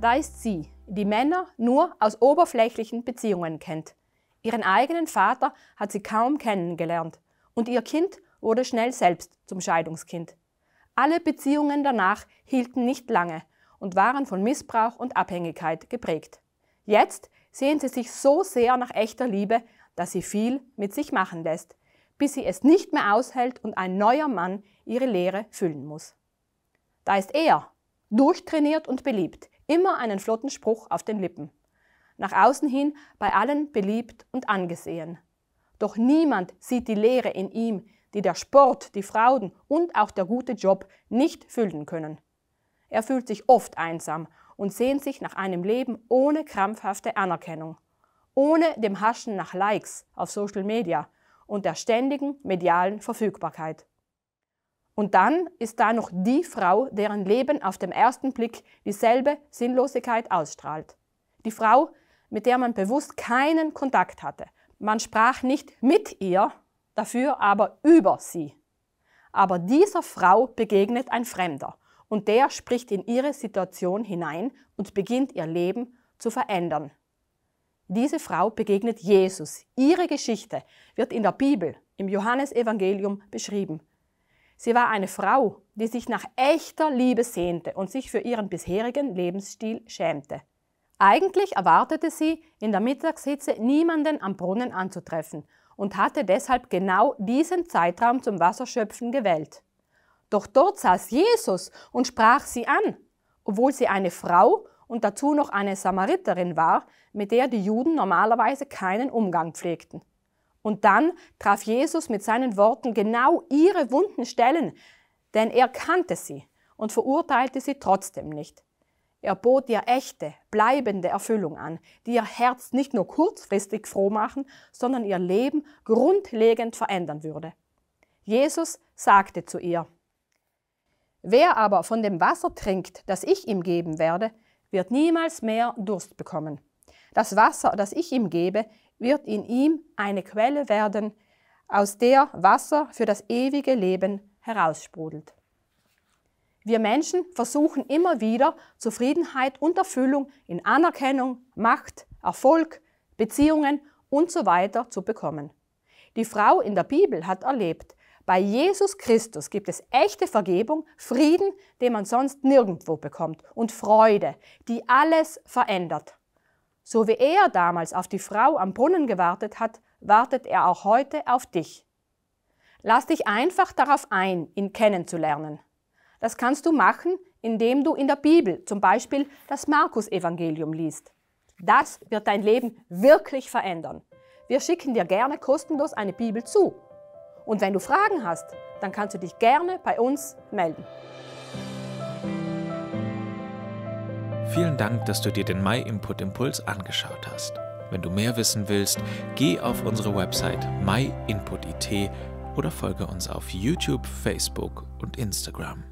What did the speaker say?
Da ist sie, die Männer nur aus oberflächlichen Beziehungen kennt. Ihren eigenen Vater hat sie kaum kennengelernt und ihr Kind wurde schnell selbst zum Scheidungskind. Alle Beziehungen danach hielten nicht lange und waren von Missbrauch und Abhängigkeit geprägt. Jetzt sehen sie sich so sehr nach echter Liebe, dass sie viel mit sich machen lässt, bis sie es nicht mehr aushält und ein neuer Mann ihre Lehre füllen muss. Da ist er, durchtrainiert und beliebt, immer einen flotten Spruch auf den Lippen. Nach außen hin bei allen beliebt und angesehen. Doch niemand sieht die Lehre in ihm, die der Sport, die Frauen und auch der gute Job nicht füllen können. Er fühlt sich oft einsam und sehnt sich nach einem Leben ohne krampfhafte Anerkennung, ohne dem Haschen nach Likes auf Social Media und der ständigen medialen Verfügbarkeit. Und dann ist da noch die Frau, deren Leben auf dem ersten Blick dieselbe Sinnlosigkeit ausstrahlt. Die Frau, mit der man bewusst keinen Kontakt hatte. Man sprach nicht mit ihr, dafür aber über sie. Aber dieser Frau begegnet ein Fremder und der spricht in ihre Situation hinein und beginnt ihr Leben zu verändern. Diese Frau begegnet Jesus. Ihre Geschichte wird in der Bibel, im Johannesevangelium beschrieben. Sie war eine Frau, die sich nach echter Liebe sehnte und sich für ihren bisherigen Lebensstil schämte. Eigentlich erwartete sie, in der Mittagshitze niemanden am Brunnen anzutreffen und hatte deshalb genau diesen Zeitraum zum Wasserschöpfen gewählt. Doch dort saß Jesus und sprach sie an, obwohl sie eine Frau und dazu noch eine Samariterin war, mit der die Juden normalerweise keinen Umgang pflegten. Und dann traf Jesus mit seinen Worten genau ihre wunden Stellen, denn er kannte sie und verurteilte sie trotzdem nicht. Er bot ihr echte, bleibende Erfüllung an, die ihr Herz nicht nur kurzfristig froh machen, sondern ihr Leben grundlegend verändern würde. Jesus sagte zu ihr, Wer aber von dem Wasser trinkt, das ich ihm geben werde, wird niemals mehr Durst bekommen. Das Wasser, das ich ihm gebe, wird in ihm eine Quelle werden, aus der Wasser für das ewige Leben heraussprudelt. Wir Menschen versuchen immer wieder, Zufriedenheit und Erfüllung in Anerkennung, Macht, Erfolg, Beziehungen usw. So zu bekommen. Die Frau in der Bibel hat erlebt, bei Jesus Christus gibt es echte Vergebung, Frieden, den man sonst nirgendwo bekommt, und Freude, die alles verändert. So wie er damals auf die Frau am Brunnen gewartet hat, wartet er auch heute auf dich. Lass dich einfach darauf ein, ihn kennenzulernen. Das kannst du machen, indem du in der Bibel zum Beispiel das Markus-Evangelium liest. Das wird dein Leben wirklich verändern. Wir schicken dir gerne kostenlos eine Bibel zu und wenn du Fragen hast, dann kannst du dich gerne bei uns melden. Vielen Dank, dass du dir den Mai Input Impuls angeschaut hast. Wenn du mehr wissen willst, geh auf unsere Website myinput.it oder folge uns auf YouTube, Facebook und Instagram.